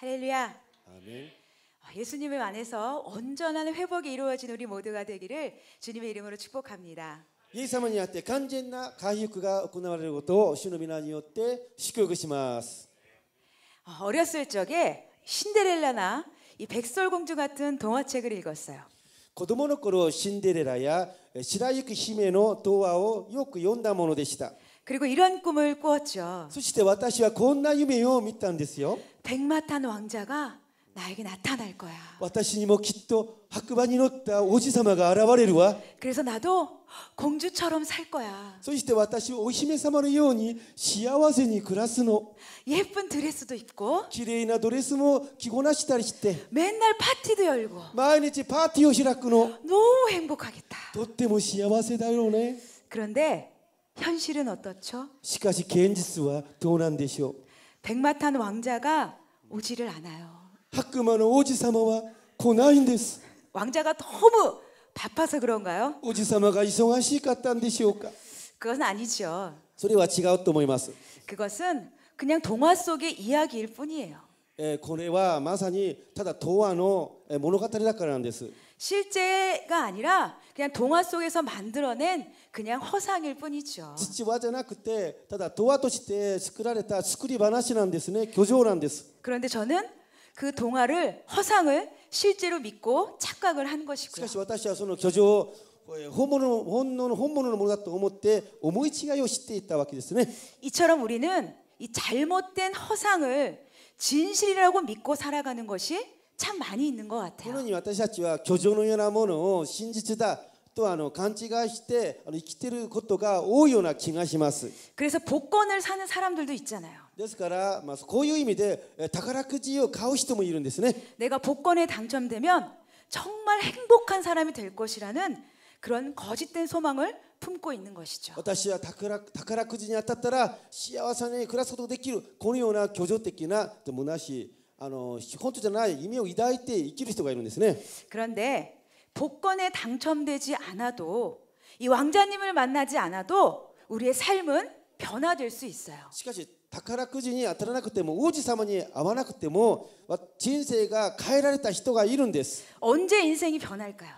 할렐루야. 아멘. 아, 예수님을 안에서 온전한 회복이 이루어진 우리 모두가 되기를 주님의 이름으로 축복합니다. イエス様にあって完全な回復が行われることを主の皆によって祝福します。 아, 어렸을 적에 신데렐라나 이 백설공주 같은 동화책을 읽었어요. 子供の頃シンデレラや白雪姫の童話をよく読んだものでした。그리고 이런 꿈을 꾸었죠. そして私はこんな夢を見たんですよ。 백마탄 왕자가 나에게 나타날 거야. 私にもきっと白馬に乗った王子様が現れるわ. 그래서 나도 공주처럼 살 거야. そして私お姫様のように幸せに暮らすの. 예쁜 드레스도 입고. 綺麗なドレスも着こなしたりして. 맨날 파티도 열고. 毎日パーティーを開くの. 너무 행복하겠다. とっても幸せだよね. 그런데 현실은 어떻죠? しかし現実はどうなんでしょう? 백마탄 왕자가 오지를 않아요. 학금하는 오지사마와 고나인데스. 왕자가 너무 바빠서 그런가요? 오지사마가 이송하시갔단데시오까 그건 아니죠. 소리와 지가 또思います. 그것은 그냥 동화 속의 이야기일 뿐이에요. 에, 고래와 마사니 타다 도화의 모노가타리다카라는 데스. 실제가 아니라 그냥 동화 속에서 만들어낸 그냥 허상일 뿐이죠. 実話じゃなくてたとして作られた作り話なんですね교조なんです 그런데 저는 그 동화를 허상을 실제로 믿고 착각을 한 것이고요. 私はその巨匠本物の本物のものだと思って思い違いを知っていたわけですね 어, 예, 이처럼 우리는 이 잘못된 허상을 진실이라고 믿고 살아가는 것이 참 많이 있는 것 같아요. なのに私たちは虚像のようなものを真実だとあの勘違いしてあの生きてることが多いような気がします。 그래서 복권을 사는 사람들도 있잖아요. ですから、まあ、こういう意味で宝くじを買う人もいるんですね。 내가 복권에 당첨되면 정말 행복한 사람이 될 것이라는 그런 거짓된 소망을 품고 있는 것이죠. 私は宝くじに当たったら幸せに暮らすことができるこのような虚像的ななしいあの本当じゃない夢を抱いて生きる人がいるんですね。 그런데 복권에 당첨되지 않아도 이 왕자님을 만나지 않아도 우리의 삶은 변화될 수 있어요. しかし宝くじに当たらなくても王子様に会わなくても人生が変えられた人がいるんです。 언제 인생이 변할까요?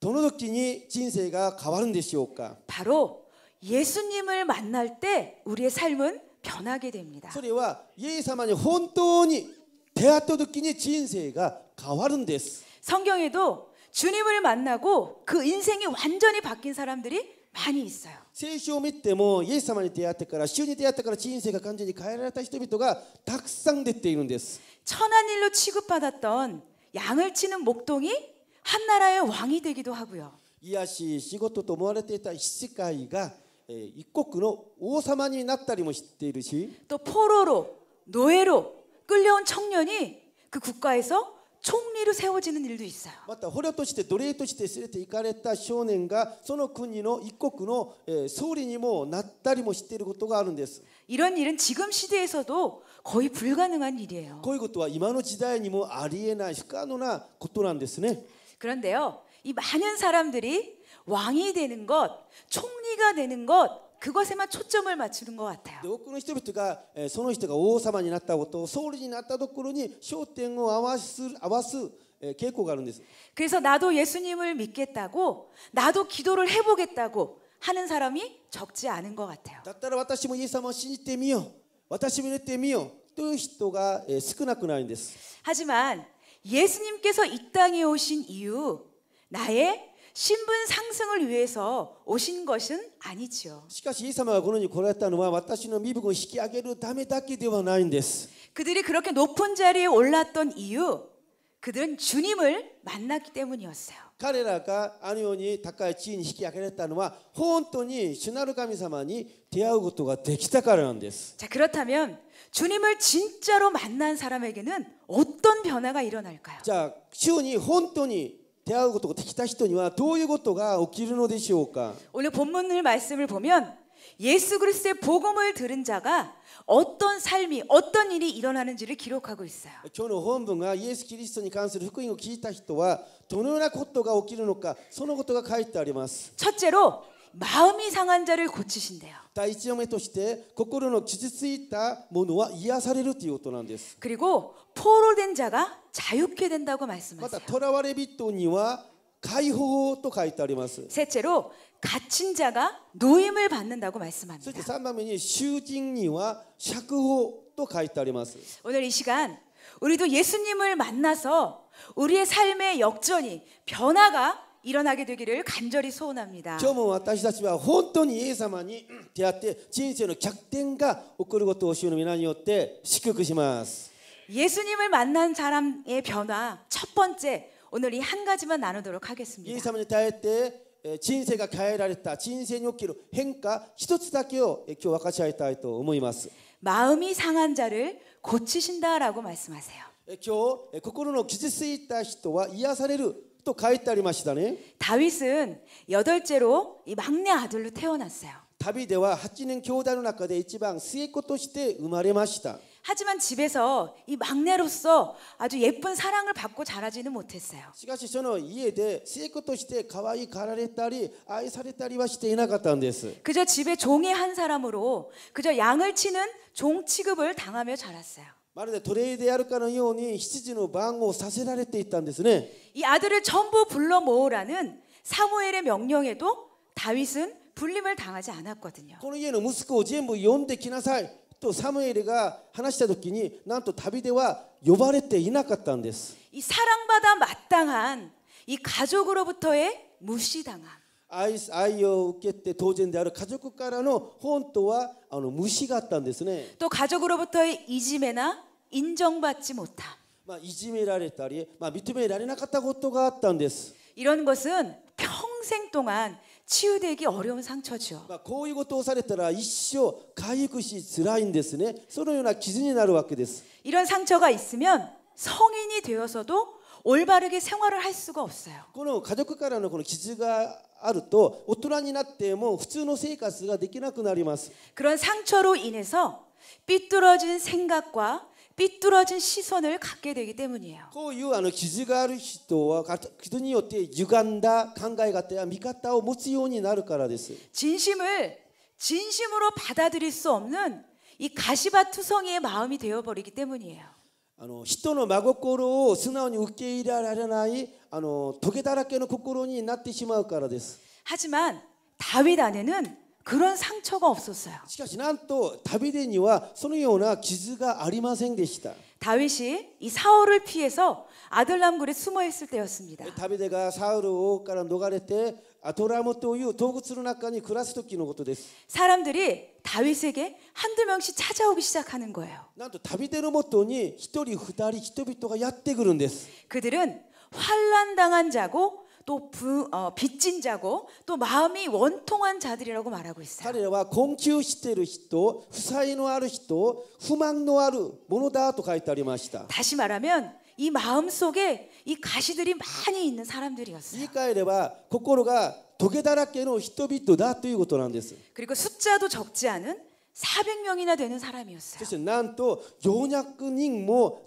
どの時に人生が変わるんでしょうか 바로 예수님을 만날 때 우리의 삶은 변하게 됩니다. それはイエス様に本当に 대화도둑끼니 진세가 가와른 데스. 성경에도 주님을 만나고 그 인생이 완전히 바뀐 사람들이 많이 있어요. 세시오미 때모 예수님을 대하때까라 시온 대하때까라 인생이 완전히 가야라다 히토미토가 닥상됐대 이는데스. 천한 일로 취급받았던 양을 치는 목동이 한 나라의 왕이 되기도 하고요. 이아시 시고토 도모아레테타 시시카이가 이국의 왕様になったりもしてい또 포로로 노예로 끌려온 청년이 그 국가에서 총리로 세워지는 일도 있어요. 맞다. 호려として 노래として 連れて行かれた少年がその国の一国の総理にもなったりもしていることがあるんです. 이런 일은 지금 시대에서도 거의 불가능한 일이에요. こういうことは今の時代にもありえない不可能なことなんですね. 그런데요. 이 많은 사람들이 왕이 되는 것, 총리가 되는 것 그것에만 초점을 맞추는 것 같아요. 多くの人々がその人が王様になったことをソウルになったところに焦点を合わす合わす傾向があ 그래서 나도 예수님을 믿겠다고 나도 기도를 해보겠다고 하는 사람이 적지 않은 것 같아요. だったら私もイエス様を信じてみよう。私も入れてみよう。という人が少なくないんです。 하지만 예수님께서 이 땅에 오신 이유 나의 신분 상승을 위해서 오신 것은 아니지요. しかしイエス様はこのように来られたのは私の身分を引き上げるためだけではないんです. 그들이 그렇게 높은 자리에 올랐던 이유 그들은 주님을 만났기 때문이었어요. 彼らがあのように高い地位に引き上げられたのは本当に主なる神様に出会うことができたからなんです.자 그렇다면 주님을 진짜로 만난 사람에게는 어떤 변화가 일어날까요? 자, 주님 本当に出会うことができた人にはどういうことが起きるのでしょうか오늘본문을말씀을보면예수그리스도의복음을들은자가어떤삶이어떤일이일어나는지를기록하고있어요今日の本文がイエス・キリストに関する福音を聞いた人はどのようなことが起きるのかそのことが書いてあります。첫째로마음이상한자를고치신대요第1目として心の傷ついたものは癒されるということなんです。그리고포로된자가 자유케 된다고 말씀하세요. また囚われ人には解放と書いてあります. 셋째로 갇힌 자가 노임을 받는다고 말씀합니다. そして3番目に囚人には釈放と書いてあります. 오늘 이 시간 우리도 예수님을 만나서 우리의 삶의 역전이 변화가 일어나게 되기를 간절히 소원합니다. 오늘私たちは本当にイエス様に出会って人生の逆転が起こることを主の皆によって祝福します。 예수님을 만난 사람의 변화 첫 번째 오늘 이 한 가지만 나누도록 하겠습니다. 이 사람을 대할 때 인생이 変えられた 인생이 起きる 변화 一つだけを今日分かち合いたいと思います. 마음이 상한 자를 고치신다라고 말씀하세요. 今日心の傷ついた人は癒されると書いてありましたね. 다윗은 여덟째로 이 막내 아들로 태어났어요. 다윗은 8人兄弟の中で一番末っ子として生まれました. 하지만 집에서 이 막내로서 아주 예쁜 사랑을 받고 자라지는 못했어요. しかしその家で成功として可愛いがられたり愛されたりはしていなかったんです. 그저 집에 종의 한 사람으로 그저 양을 치는 종 취급을 당하며 자랐어요. まるで奴隷であるかのように羊の番をさせられていたんですね.이 아들을 전부 불러 모으라는 사무엘의 명령에도 다윗은 불림을 당하지 않았거든요. この家の息子を全部呼んできなさ또 사무엘이가 하나시다 도끼니 난또 다비데와 요바레 때 이나갔다는데스. 이 사랑받아 마땅한 이 가족으로부터의 무시당함. 愛愛を受けて当然である家族からの本当はあの無視があったんですね。또 가족으로부터의 이지매나 인정받지 못함. まあいじめられたり、まあ認められなかったことがあったんです. 이런 것은 평생 동안 치유되기 어려운 상처죠. こういうことをされたら一生回復しづらいんですね.そのような傷になるわけです. 이런 상처가 있으면 성인이 되어서도 올바르게 생활을 할 수가 없어요. この家族からのこの傷があると大人になっても普通の生活ができなくなります. 그런 상처로 인해서 삐뚤어진 생각과 삐뚤어진 시선을 갖게 되기 때문이에요. 그 기지가 있는 人は기도에 유간다, 생각에 갔다야 미가타를 持つようになるかです 진심을 진심으로 받아들일 수 없는 이 가시밭투성이의 마음이 되어 버리기 때문이에요. あの人の真心を素直に受け入れられないあの棘だらけの心になってしまうからです。하지만 다윗 안에는 그런 상처가 없었어요. しかしなんとダビデにはそのような傷がありませんで 다윗이 이 사울을 피해서 아들람굴에 숨어 있을 때였습니다. 다비데가 사울から 逃れて 아토라모という洞窟の中に暮らす時のことです. 사람들이 다윗에게 한두 명씩 찾아오기 시작하는 거예요. 난또 다비의 모토니 1人 2人 人がやってくるんで 그들은 환란 당한 자고 또 부, 어, 빚진 자고 또 마음이 원통한 자들이라고 말하고 있어요. 彼らは困窮している人、負債のある人、不満のある者だと書いてありました. 다시 말하면 이 마음 속에 이 가시들이 많이 있는 사람들이었어요. 言い換えれば心が 도개다랗게는 히토비토다 ということなんです. 그리고 숫자도 적지 않은 400명이나 되는 사람이었어요. 그래서 뭐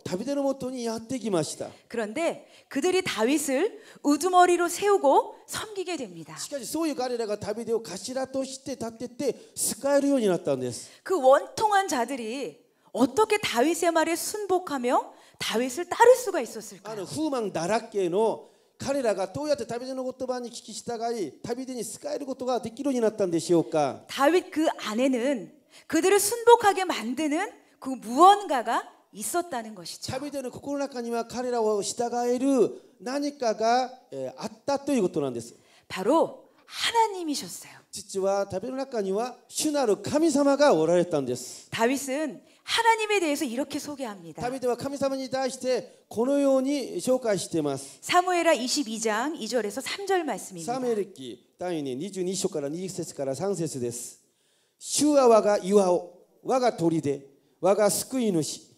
그런데 그들이 다윗을 우두머리로 세우고 섬기게 됩니다. 그 원통한 자들이 어떻게 다윗의 말에 순복하며 다윗을 따를 수가 있었을까요? 彼らがどうやってダビデ言葉に聞き従いダビに仕えることができるようになったんでしょうかダビ그아내는 그들을 순복하게 만드는 그 무언가가 있었다는 것이죠. 旅人の心の中には彼らを従える何かがあったということなんです. 예, 바로 하나님이셨어요. 実は旅の中には主なる神様がおられたんです. 다윗은 하나님에 대해서 이렇게 소개합니다. 다윗은 하나님에 대해 고노요니 소개してます. 사무엘하 22장 2절에서 3절 말씀입니다. 사무엘기 第22章から20節から3節です. 主は我が岩を我が砦我が救い主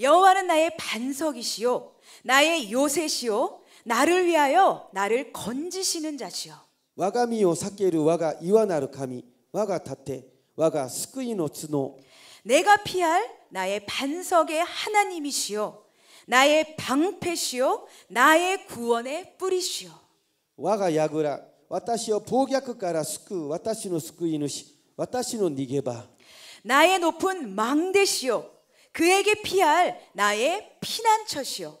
여호와는 나의 반석이시요 나의 요새시요 나를 위하여 나를 건지시는 자시요 我が身を避ける我が岩なる神我が盾我が救いの角 내가 피할 나의 반석의 하나님이시요 나의 방패시요 나의 구원의 뿌리시요 我が櫓私を暴虐から救う私の救い主私の 니게바 나의 높은 망대시요 그에게 피할 나의 피난처시요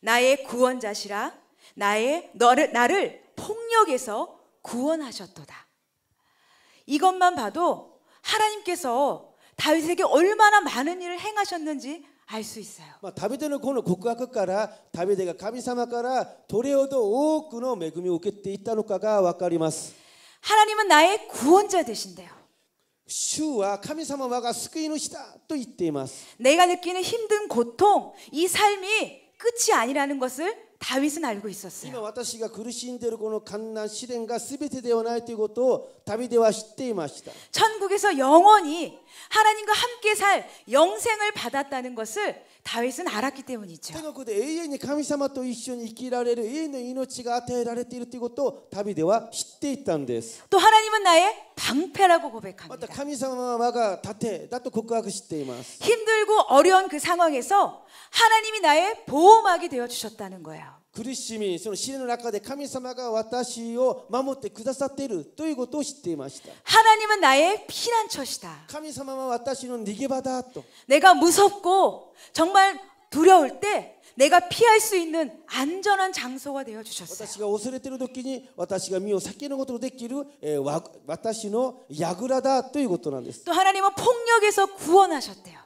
나의 구원자시라 나의 너를 나를 폭력에서 구원하셨도다. 이것만 봐도 하나님께서 다윗에게 얼마나 많은 일을 행하셨는지 알 수 있어요. 다윗은 오늘 국가から 다윗이가 하나님から 도래어도 多くの恵みを受けていたのかがわかります. 하나님은 나의 구원자 되신대요. 主は 하나님께서 救い主だと言っています. 내가 느끼는 힘든 고통, 이 삶이 끝이 아니라는 것을 다윗은 알고 있었어요. 今私が苦しんでいるこの困難試練が全てではないということをダビデは知っていまし 천국에서 영원히 하나님과 함께 살 영생을 받았다는 것을 다윗은 알았기 때문이죠. 永遠に神様と一緒に生きられる永遠の命が与えられているということをダビデは知っていたんです또 하나님은 나의 방패라고 고백합니다. また神様が盾だと告白しています. 힘들고 어려운 그 상황에서 하나님이 나의 보호막이 되어 주셨다는 거예요. 苦しみ、その試練の中で神様が私を守ってくださっているということを知っていました。하나님은나의피난처시 다。 神様は私の逃げ場だと。내가무섭고정말두려울때 내가 피할 수 있는 안전한 장소가 되어 주셨어요. 제가 恐れてる時に私が身を避けることのできる私の櫓だということなんです.또 하나님은 폭력에서 구원하셨대요.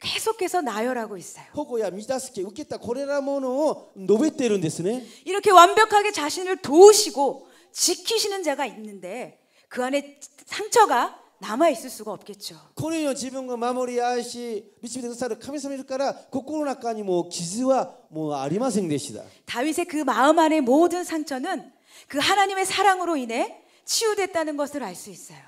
계속해서 나열하고 있어요. 허고야 미다스케 웃겠다 고레라모노 노베테르데스네 이렇게 완벽하게 자신을 도우시고 지키시는 자가 있는데 그 안에 상처가 남아 있을 수가 없겠죠. 고레요 자신과 마무리하시 미치미데 사를 카미사미르까라 고코로나까니모 기즈와 뭐, 뭐 아리마생데시다. 다윗의 그 마음 안의 모든 상처는 그 하나님의 사랑으로 인해 치유됐다는 것을 알 수 있어요.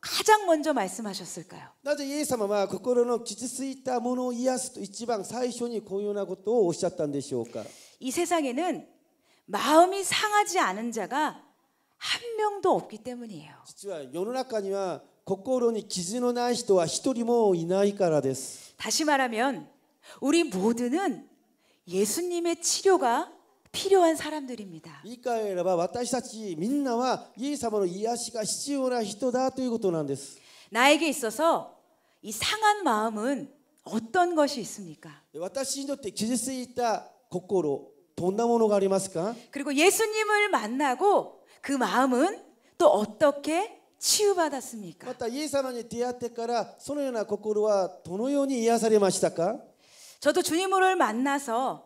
가장 먼저 말씀하셨을까요? なぜイエス様は心の傷ついたものを癒すと一番最初にこのようなことをおっしゃったんでしょうか이 세상에는 마음이 상하지 않은 자가 한 명도 없기 때문이에요. 実は世の中には心に傷のない人は一人もいないからです. 다시 말하면 우리 모두는 예수님의 치료가 필요한 사람들입니다. 言い換えれ私たちみんなはイエス様の癒しが必要な人だということなんです 나에게 있어서 이 상한 마음은 어떤 것이 있습니까? 私にとって傷ついた心どんなものがありますか? 그리고 예수님을 만나고 그 마음은 또 어떻게 치유받았습니까? またイエス様に出会ってからそのような心はどのように癒されましたか? 저도 주님을 만나서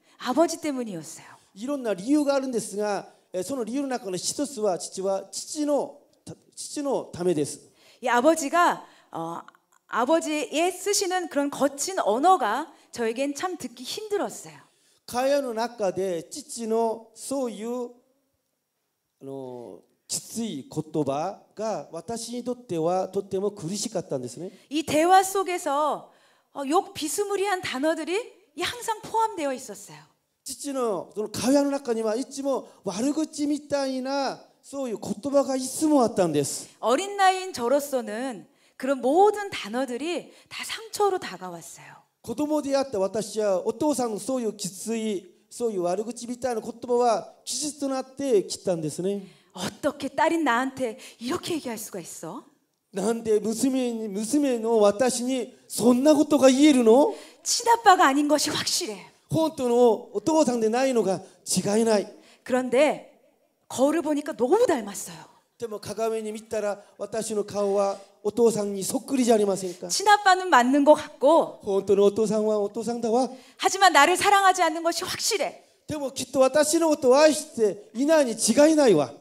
아버지 때문이었어요. 이런 날 이유가 있는 ですがその理由の中の一つは父は父の父のためです이 예, 아버지가 어, 아버지의 쓰시는 그런 거친 언어가 저에겐 참 듣기 힘들었어요. 가야의 中で父のそういうあのきつい言葉が私にとってはとても苦しかったんですね。이 대화 속에서 어, 욕 비스무리한 단어들이 항상 포함되어 있었어요. 父のその会話の中にはいつも悪口みたいなそういう言葉がいつもあったんです。어린나이인저로서는 그런 모든 단어들이 다 상처로 다가왔어요. 子供であった私はお父さんそういうきついそういう悪口みたいな言葉は傷となってきたんですね. 어떻게 딸인 나한테 이렇게 얘기할 수가 있어? なんで娘に娘の私にそんなことが言えるの? 친아빠가 아닌 것이 확실해. コントの 어떤 상대 나이노가 違いない. 그런데 거울을 보니까 너무 닮았어요. でも鏡に見たら私の顔はお父さんにそっくりじゃありませんか? 친아빠는 맞는 것 같고. 本当のお父さんはお父さんだわ. 하지만 나를 사랑하지 않는 것이 확실해. でもきっと私のことを愛していないに違いないわ.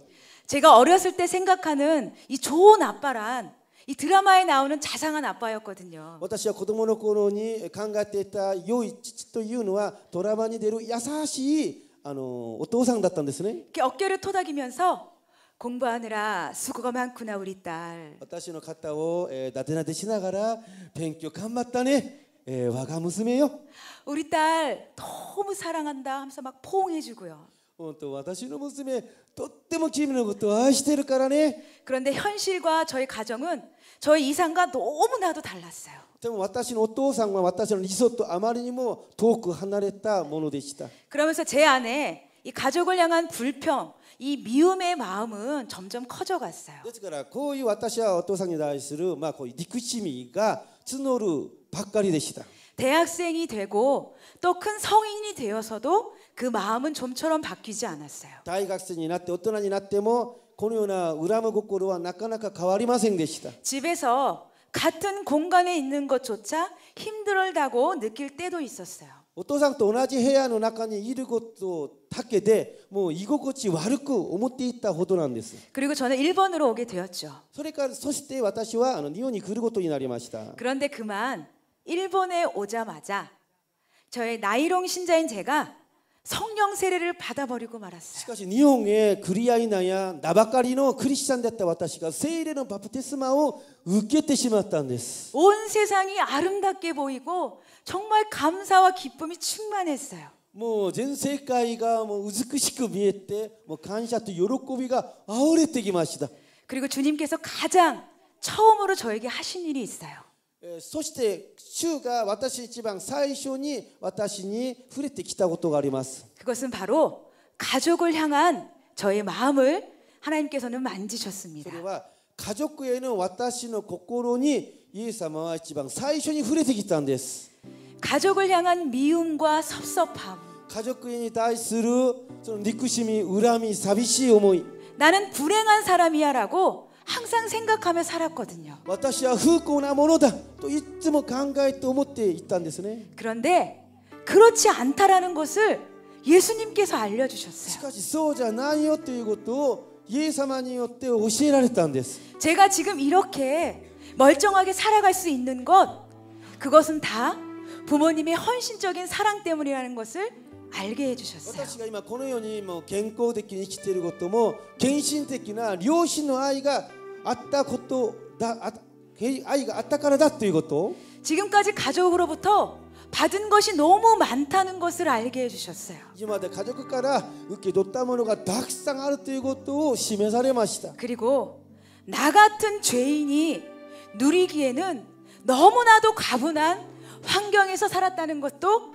제가 어렸을 때 생각하는 이 좋은 아빠란 이 드라마에 나오는 자상한 아빠였거든요. 私は子供の頃に考えていた良い父というのはドラマに出る優しいあのお父さんだったんですね. 어깨를 토닥이면서 공부하느라 수고가 많구나 우리 딸. 私の肩をなでなでしながら勉強頑張ったね. 예, 와가 무요 우리 딸 너무 사랑한다 하면서 막 포옹해주고요. 어, 그런데 현실과 저희 가정은 저희 이상과 너무나도 달랐어요. でも私のお父さんは私の理想とあまりにも遠く離れたものでした. 뭐 그러면서 제 안에 이 가족을 향한 불평, 이 미움의 마음은 점점 커져갔어요. 그러니까こういう私はお父さんに対するまあこう憎しみが募るばっかりでした 대학생이 되고 또 큰 성인이 되어서도 그 마음은 좀처럼 바뀌지 않았어요. 大学生になって大人になってもこのような恨む心はなかなか変わりませんでした. 집에서 같은 공간에 있는 것조차 힘들다고 느낄 때도 있었어요. お父さんと同じ部屋の中にいることだけでもう居心地悪く思っていたほどなんです 그리고 저는 일본으로 오게 되었죠. それからそして私はあの日本に来ることになりました. 그런데 그만 일본에 오자마자 저의 나이롱 신자인 제가 성령 세례를 받아버리고 말았어요. しかし日本へクリアいなやナバカリのクリスチャンだった私が聖霊のバプテスマを受けてしまったんです온 세상이 아름답게 보이고 정말 감사와 기쁨이 충만했어요. もう全世界がもう美しく見えてもう感謝と喜びがあふれてきました 그리고 주님께서 가장 처음으로 저에게 하신 일이 있어요. そして主が私一番最初に私に触れてきたことがあります。그것은바로가족을향한저의마음을하나님께서는만지셨습니다それは家族への私の心にイエス様は一番最初に触れてきたんです。가족을향한미움과섭섭함家族に対するその憎しみ、恨み、寂しい思い。나는불행한사람이야라고 항상 생각하며 살았거든요. 私は不幸なものだといつも考えて思っていたんですね. 그런데 그렇지 않다라는 것을 예수님께서 알려 주셨어요. しかしそうじゃないよということをイエス様によって教えられたんです. 제가 지금 이렇게 멀쩡하게 살아갈 수 있는 것 그것은 다 부모님의 헌신적인 사랑 때문이라는 것을 알게 해주셨어요. 私が今このようにも健康的に生きていることも献身的な両親の愛が 아따 것도 나 아, 아이가 아따까라다 또 이것도 지금까지 가족으로부터 받은 것이 너무 많다는 것을 알게 해주셨어요. 이마대 가족から 웃기도 따모노가 닥상 아르뜨 이것도 심해사례 마시다. 그리고 나 같은 죄인이 누리기에는 너무나도 가분한 환경에서 살았다는 것도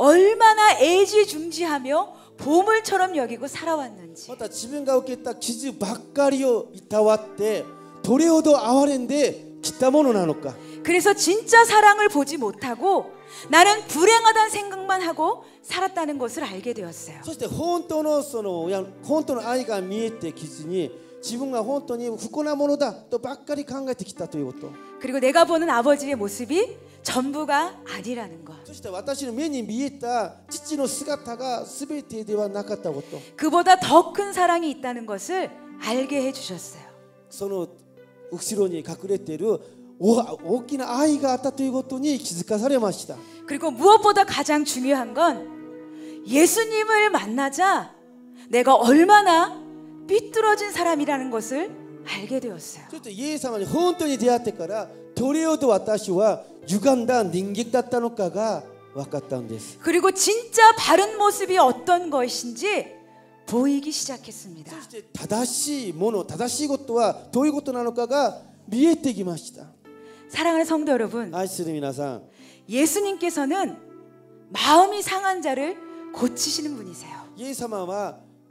얼마나 애지중지하며 보물처럼 여기고 살아왔는지. 맞다. 지면가오께 딱 기즈 바까리요 이타왔대. 도레오도 아와랜데 기타모노 나노까. 그래서 진짜 사랑을 보지 못하고 나는 불행하다는 생각만 하고 살았다는 것을 알게 되었어요. そして本当のその親本当の愛が見えて기즈니 自分が本当に 후끈한 ものだ 또ばっかり 考えてきたということ 그리고 내가 보는 아버지의 모습이 전부가 아니라는 것. そして私の目に見えた父の姿が全てではなかったこと. 그보다 더 큰 사랑이 있다는 것을 알게 해 주셨어요. その後ろに隠れている大きな愛があったということに気づかされました. 그리고 무엇보다 가장 중요한 건 예수님을 만나자 내가 얼마나 삐뚤어진 사람이라는 것을 알게 되었어요. ちょっとイエス様に本から도레오도私は歪んだ人間だったのかが分かったんで 그리고 진짜 바른 모습이 어떤 것인지 보이기 시작했습니다. 正しいもの正しいことはどういうことなのかが見えてきま 사랑하는 성도 여러분. 아이스르 미나상. 예수님께서는 마음이 상한 자를 고치시는 분이세요. 예수님은 心の傷ついた人たちを癒す方なんです예수님의치유는그저단지상한마음에약을발라주고반창고를발라주는그런수준이아니에요イエス様の癒しは傷ついた心に薬を塗りバンドエイみたいなものを貼ってあげるその程度の愛ではないんです상처로인해서삐뚤어진나의마음과생각을제자리로돌려놓으시는분입니다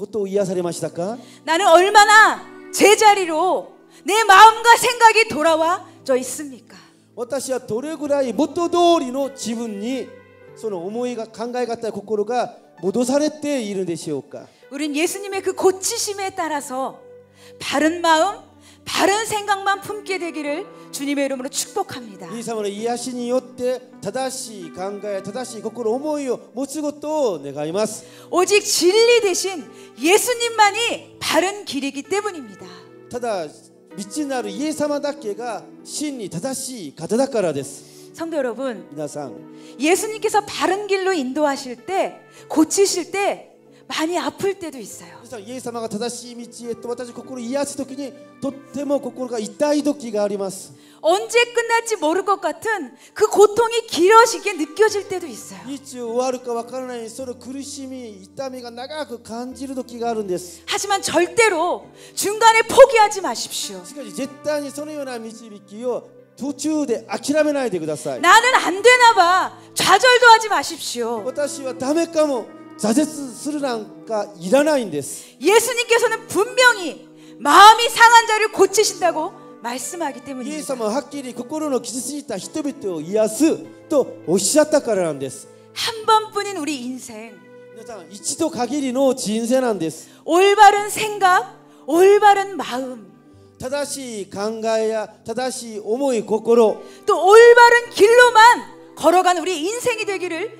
그것도 이하사리 마시다까 나는 얼마나 제자리로 내 마음과 생각이 돌아와져 있습니까? 私はどれぐらい元通りの自分にその思いが考え方心が戻されているでしょうか 우린 예수님의 그 고치심에 따라서 바른 마음, 바른 생각만 품게 되기를 주님의 이름으로 축복합니다. 이 사모는 이하신이요때 다다시 강가에 다다시 거꾸로 어머이요 못쓰고또 내가이마스. 오직 진리 대신 예수님만이 바른 길이기 때문입니다. 다다 미치나루 예사마다께가 신이 다다시 가다다까라데스. 성도 여러분, 예수님께서 바른 길로 인도하실 때, 고치실 때 많이 아플 때도 있어요. 예수님이 正しい道へと私心癒す時にとても心が痛い時があります 언제 끝날지 모를 것 같은 그 고통이 길어지게 느껴질 때도 있어요. い終わるかわからないその苦しみ痛みが長く感じる時があるんです 그 하지만 절대로 중간에 포기하지 마십시오. 絶対にそのような導を 도주대 아키라메나ください 나는 안 되나 봐. 좌절도 하지 마십시오. 私はダメかも. 뭐 예수님께서는 분명히 마음이 상한 자를 고치신다고 말씀하기 때문입니다. 예수님은はっきり心の傷ついた人々を癒すとおっしゃったからなんです한 번뿐인 우리 인생. 올바른 생각, 올바른 마음. 正しい考えや正しい思い心또 올바른 길로만 걸어간 우리 인생이 되기를